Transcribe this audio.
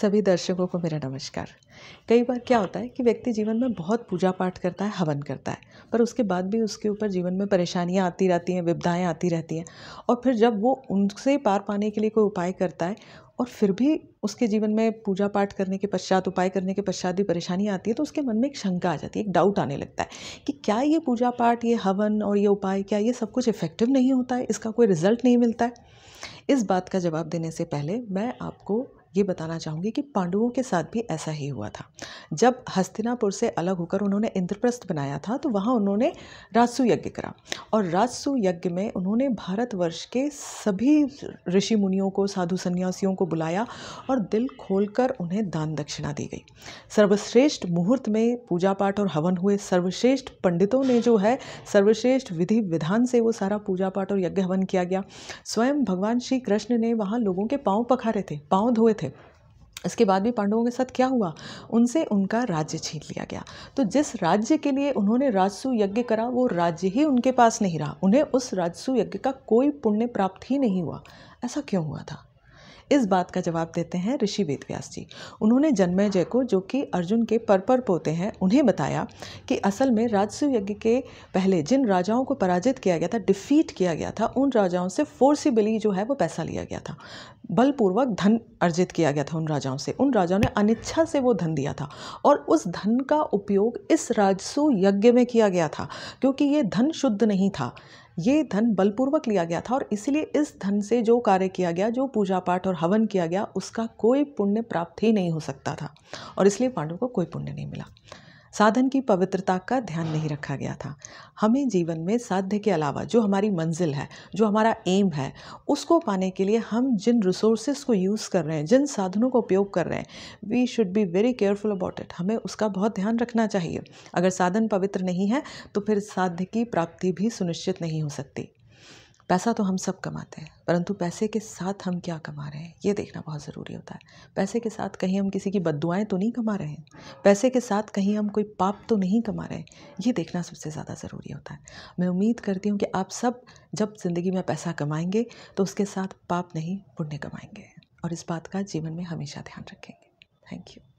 सभी दर्शकों को मेरा नमस्कार कई बार क्या होता है कि व्यक्ति जीवन में बहुत पूजा पाठ करता है हवन करता है पर उसके बाद भी उसके ऊपर जीवन में परेशानियां आती रहती हैं विविधाएँ आती रहती हैं और फिर जब वो उनसे पार पाने के लिए कोई उपाय करता है और फिर भी उसके जीवन में पूजा पाठ करने के पश्चात उपाय करने के पश्चात भी परेशानी आती है तो उसके मन में एक शंका आ जाती है एक डाउट आने लगता है कि क्या ये पूजा पाठ ये हवन और ये उपाय क्या ये सब कुछ इफेक्टिव नहीं होता है इसका कोई रिजल्ट नहीं मिलता है इस बात का जवाब देने से पहले मैं आपको ये बताना चाहूँगी कि पांडवों के साथ भी ऐसा ही हुआ था जब हस्तिनापुर से अलग होकर उन्होंने इंद्रप्रस्थ बनाया था तो वहाँ उन्होंने राजसू यज्ञ करा और राजसु यज्ञ में उन्होंने भारतवर्ष के सभी ऋषि मुनियों को साधु संन्यासियों को बुलाया और दिल खोल उन्हें दान दक्षिणा दी गई सर्वश्रेष्ठ मुहूर्त में पूजा पाठ और हवन हुए सर्वश्रेष्ठ पंडितों ने जो है सर्वश्रेष्ठ विधि विधान से वो सारा पूजा पाठ और यज्ञ हवन किया गया स्वयं भगवान श्री कृष्ण ने वहाँ लोगों के पाँव पखारे थे पाँव धोए थे थे इसके बाद भी पांडवों के साथ क्या हुआ उनसे उनका राज्य छीन लिया गया तो जिस राज्य के लिए उन्होंने राजसु यज्ञ करा वो राज्य ही उनके पास नहीं रहा उन्हें उस राजसु यज्ञ का कोई पुण्य प्राप्त ही नहीं हुआ ऐसा क्यों हुआ था इस बात का जवाब देते हैं ऋषि वेद व्यास जी उन्होंने जन्मय जय को जो कि अर्जुन के परपर पोते हैं उन्हें बताया कि असल में राजसु यज्ञ के पहले जिन राजाओं को पराजित किया गया था डिफीट किया गया था उन राजाओं से फोर्सिबली जो है वो पैसा लिया गया था बलपूर्वक धन अर्जित किया गया था उन राजाओं से उन राजाओं ने अनिच्छा से वो धन दिया था और उस धन का उपयोग इस राजसु यज्ञ में किया गया था क्योंकि ये धन शुद्ध नहीं था ये धन बलपूर्वक लिया गया था और इसीलिए इस धन से जो कार्य किया गया जो पूजा पाठ और हवन किया गया उसका कोई पुण्य प्राप्त ही नहीं हो सकता था और इसलिए पांडव को कोई पुण्य नहीं मिला साधन की पवित्रता का ध्यान नहीं रखा गया था हमें जीवन में साध्य के अलावा जो हमारी मंजिल है जो हमारा एम है उसको पाने के लिए हम जिन रिसोर्सेज को यूज़ कर रहे हैं जिन साधनों का उपयोग कर रहे हैं we should be very careful about it हमें उसका बहुत ध्यान रखना चाहिए अगर साधन पवित्र नहीं है तो फिर साध्य की प्राप्ति भी सुनिश्चित नहीं हो सकती पैसा तो हम सब कमाते हैं परंतु पैसे के साथ हम क्या कमा रहे हैं ये देखना बहुत ज़रूरी होता है पैसे के साथ कहीं हम किसी की बदुआएँ तो नहीं कमा रहे हैं पैसे के साथ कहीं हम कोई पाप तो नहीं कमा रहे हैं ये देखना सबसे ज़्यादा ज़रूरी होता है मैं उम्मीद करती हूँ कि आप सब जब ज़िंदगी में पैसा कमाएंगे तो उसके साथ पाप नहीं पुण्य कमाएंगे और इस बात का जीवन में हमेशा ध्यान रखेंगे थैंक यू